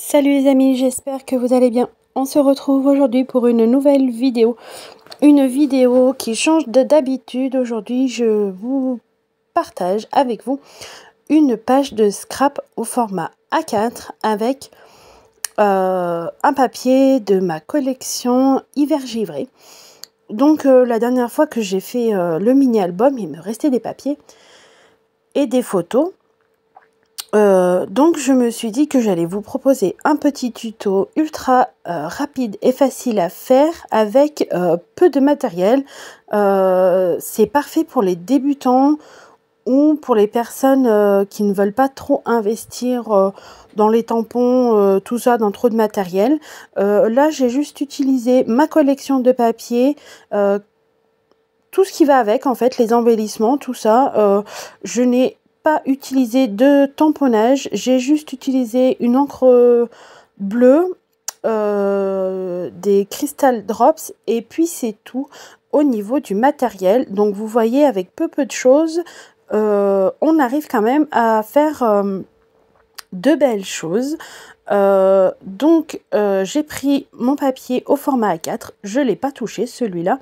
Salut les amis, j'espère que vous allez bien. On se retrouve aujourd'hui pour une nouvelle vidéo. Une vidéo qui change d'habitude. Aujourd'hui, je vous partage avec vous une page de scrap au format A4 avec euh, un papier de ma collection Hiver donc euh, la dernière fois que j'ai fait euh, le mini-album, il me restait des papiers et des photos. Euh, donc je me suis dit que j'allais vous proposer un petit tuto ultra rapide et facile à faire avec peu de matériel. C'est parfait pour les débutants ou pour les personnes qui ne veulent pas trop investir dans les tampons, euh, tout ça, dans trop de matériel. Euh, là, j'ai juste utilisé ma collection de papier, euh, tout ce qui va avec, en fait, les embellissements, tout ça. je n'ai pas utilisé de tamponnage, j'ai juste utilisé une encre bleue, des crystal drops, et puis c'est tout au niveau du matériel. Donc vous voyez, avec peu peu de choses, on arrive quand même à faire de belles choses. Euh, donc euh, j'ai pris mon papier au format A4, je ne l'ai pas touché celui-là.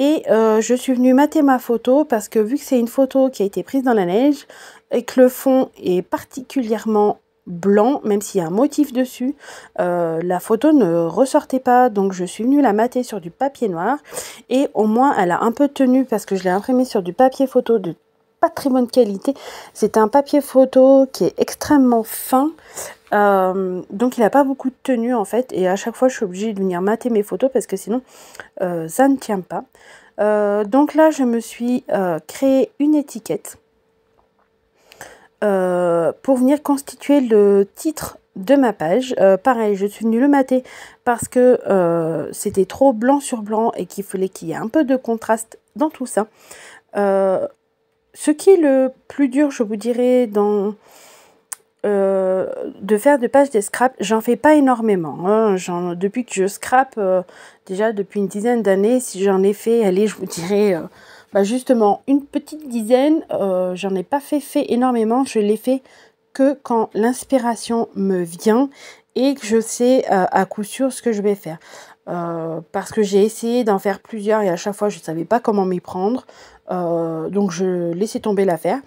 Et euh, je suis venue mater ma photo parce que vu que c'est une photo qui a été prise dans la neige et que le fond est particulièrement blanc, même s'il y a un motif dessus, la photo ne ressortait pas, donc je suis venue la mater sur du papier noir, et au moins elle a un peu tenu, parce que je l'ai imprimée sur du papier photo de pas très bonne qualité. c'est un papier photo qui est extrêmement fin. Euh, donc il n'a pas beaucoup de tenue en fait. Et à chaque fois, je suis obligée de venir mater mes photos parce que sinon, euh, ça ne tient pas. Euh, donc là, je me suis créé une étiquette pour venir constituer le titre de ma page. pareil, je suis venue le mater parce que c'était trop blanc sur blanc et qu'il fallait qu'il y ait un peu de contraste dans tout ça. Ce qui est le plus dur, je vous dirais, dans, euh, de faire de pages des scraps, j'en fais pas énormément. Hein. Depuis que je scrape, euh, déjà depuis une dizaine d'années, si j'en ai fait, allez, je vous dirais, euh, bah, justement, une petite dizaine, j'en ai pas fait, fait énormément. Je l'ai fait que quand l'inspiration me vient et que je sais à coup sûr ce que je vais faire. Euh, parce que j'ai essayé d'en faire plusieurs et à chaque fois je ne savais pas comment m'y prendre. Euh, donc je laissais tomber l'affaire.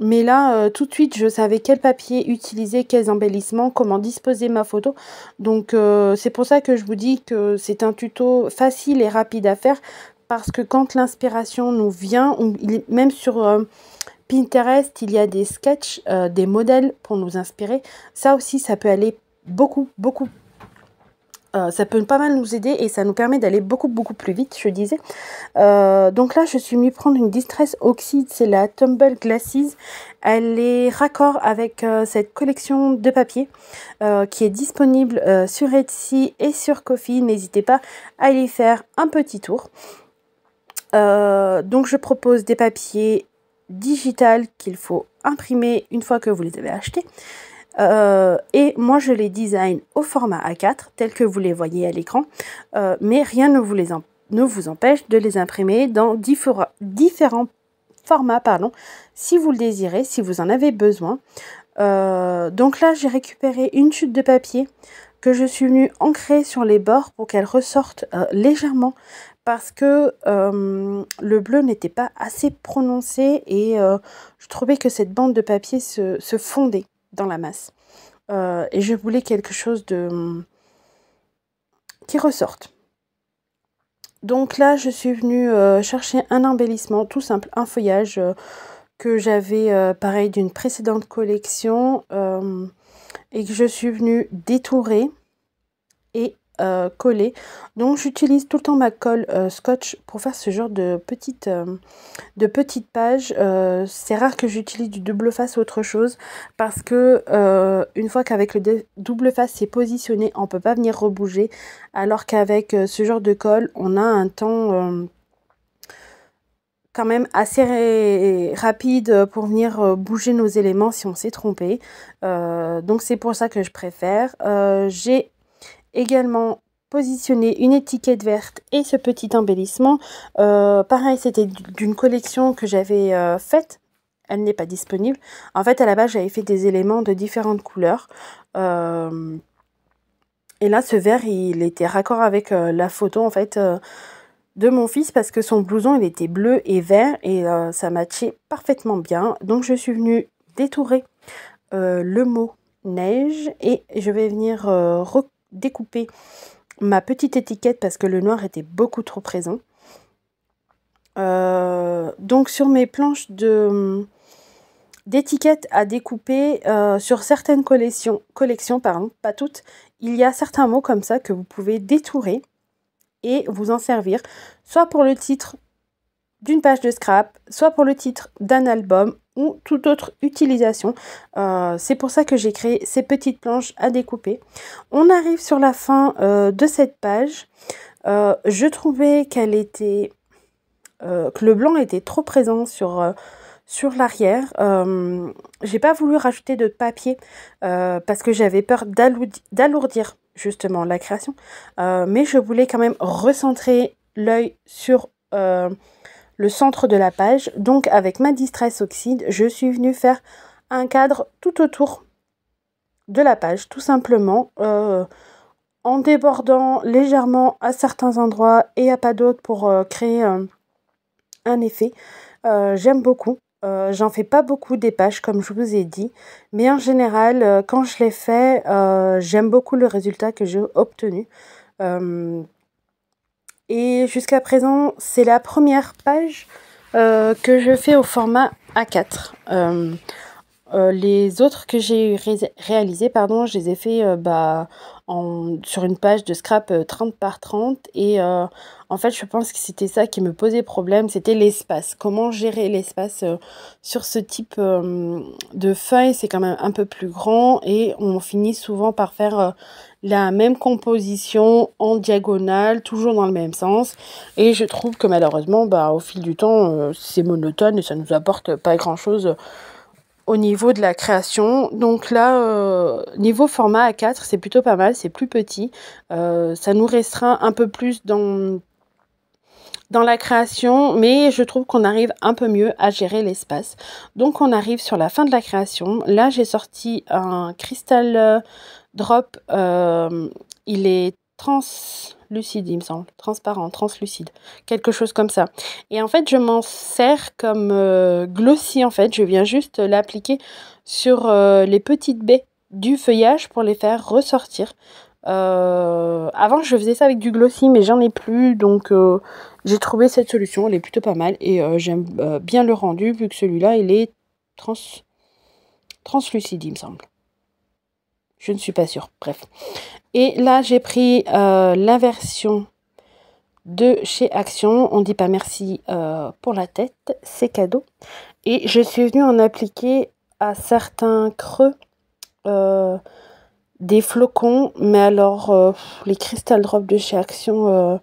Mais là, euh, tout de suite, je savais quel papier utiliser, quels embellissements, comment disposer ma photo. Donc c'est pour ça que je vous dis que c'est un tuto facile et rapide à faire. Parce que quand l'inspiration nous vient, même sur... Pinterest, il y a des sketchs, des modèles pour nous inspirer. Ça aussi, ça peut aller beaucoup, beaucoup euh, ça peut pas mal nous aider et ça nous permet d'aller beaucoup beaucoup plus vite, je disais. Euh, donc là, je suis venue prendre une Distress Oxide, c'est la Tumble Glasses. Elle est raccord avec euh, cette collection de papiers qui est disponible sur Etsy et sur Kofi. N'hésitez pas à y faire un petit tour. donc je propose des papiers digitales qu'il faut imprimer une fois que vous les avez achetés euh, et moi, je les design au format A4, tel que vous les voyez à l'écran, euh, mais rien ne vous, les ne vous empêche de les imprimer dans différents formats, pardon, si vous le désirez, si vous en avez besoin. Euh, donc là, j'ai récupéré une chute de papier que je suis venue ancrer sur les bords pour qu'elle ressorte légèrement parce que le bleu n'était pas assez prononcé et je trouvais que cette bande de papier se fondait dans la masse. Euh, et je voulais quelque chose de qui ressorte. Donc là, je suis venue euh, chercher un embellissement tout simple, un feuillage euh, que j'avais pareil d'une précédente collection et que je suis venue détourer euh, coller, Donc j'utilise tout le temps ma colle euh, scotch pour faire ce genre de petites euh, de petite pages c'est rare que j'utilise du double face ou autre chose parce que une fois qu'avec le double face c'est positionné, on peut pas venir rebouger. Alors qu'avec ce genre de colle, on a un temps quand même assez rapide pour venir bouger nos éléments si on s'est trompé. donc c'est pour ça que je préfère. j'ai également positionner une étiquette verte et ce petit embellissement. Euh, pareil, c'était d'une collection que j'avais euh, faite. Elle n'est pas disponible. En fait, à la base, j'avais fait des éléments de différentes couleurs. Euh, et là, ce vert, il était raccord avec la photo, en fait, de mon fils parce que son blouson, il était bleu et vert et ça matchait parfaitement bien. Donc, je suis venue détourer le mot neige et je vais venir découper ma petite étiquette parce que le noir était beaucoup trop présent. Euh, donc sur mes planches de d'étiquettes à découper euh, sur certaines collections, collections pardon, pas toutes, il y a certains mots comme ça que vous pouvez détourer et vous en servir, soit pour le titre, d'une page de scrap, soit pour le titre d'un album ou toute autre utilisation. Euh, c'est pour ça que j'ai créé ces petites planches à découper. On arrive sur la fin euh, de cette page. Euh, je trouvais qu'elle était... que le blanc était trop présent sur sur l'arrière. j'ai pas voulu rajouter de papier parce que j'avais peur d'alourdir justement la création. mais je voulais quand même recentrer l'œil sur le centre de la page. Donc avec ma Distress Oxide, je suis venue faire un cadre tout autour de la page, tout simplement, euh, en débordant légèrement à certains endroits et à pas d'autres pour euh, créer euh, un, effet. J'aime beaucoup. J'en fais pas beaucoup des pages comme je vous ai dit, mais en général, quand je les fais, j'aime beaucoup le résultat que j'ai obtenu. Et jusqu'à présent, c'est la première page euh, que je fais au format A4. Euh, les autres que j'ai réalisés, pardon, je les ai fait, euh, bah, sur une page de scrap, 30 euh, par 30 et en fait, je pense que c'était ça qui me posait problème, c'était l'espace. Comment gérer l'espace, sur ce type, de feuille? C'est quand même un peu plus grand et on finit souvent par faire, la même composition en diagonale, toujours dans le même sens et je trouve que malheureusement, bah, au fil du temps, c'est monotone et ça nous apporte pas grand-chose, niveau de la création. Donc là, euh, niveau format à 4 c'est plutôt pas mal, c'est plus petit. Euh, ça nous restreint un peu plus dans, dans la création, mais je trouve qu'on arrive un peu mieux à gérer l'espace. Donc on arrive sur la fin de la création. Là, j'ai sorti un cristal drop. Euh, il est trans lucide, il me semble, transparent, translucide, quelque chose comme ça. Et en fait, je m'en sers comme euh, glossy, en fait, je viens juste l'appliquer sur euh, les petites baies du feuillage pour les faire ressortir. Euh, avant, je faisais ça avec du glossy, mais j'en ai plus, donc j'ai trouvé cette solution, elle est plutôt pas mal, et j'aime bien le rendu, vu que celui-là, il est translucide, il me semble. Je ne suis pas sûre. Bref. Et là, j'ai pris euh, la version de chez Action. On dit pas merci euh, pour la tête. C'est cadeau. Et je suis venue en appliquer à certains creux euh, des flocons. Mais alors, les cristal drops de chez Action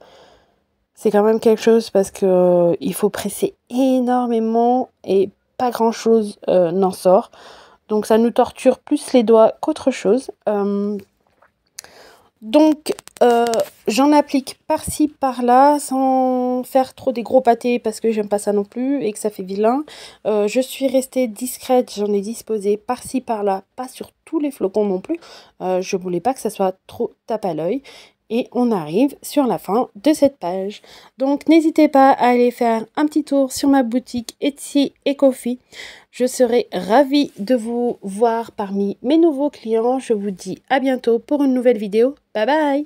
c'est quand même quelque chose parce que il faut presser énormément et pas grand chose n'en sort. Donc ça nous torture plus les doigts qu'autre chose. Euh, donc euh, j'en applique par-ci, par-là, sans faire trop des gros pâtés parce que j'aime pas ça non plus et que ça fait vilain. Euh, je suis restée discrète, j'en ai disposé par-ci, par-là, pas sur tous les flocons non plus. je voulais pas que ça soit trop tape à l'œil et on arrive sur la fin de cette page. Donc n'hésitez pas à aller faire un petit tour sur ma boutique Etsy et Coffee. Je serai ravie de vous voir parmi mes nouveaux clients. Je vous dis à bientôt pour une nouvelle vidéo. Bye bye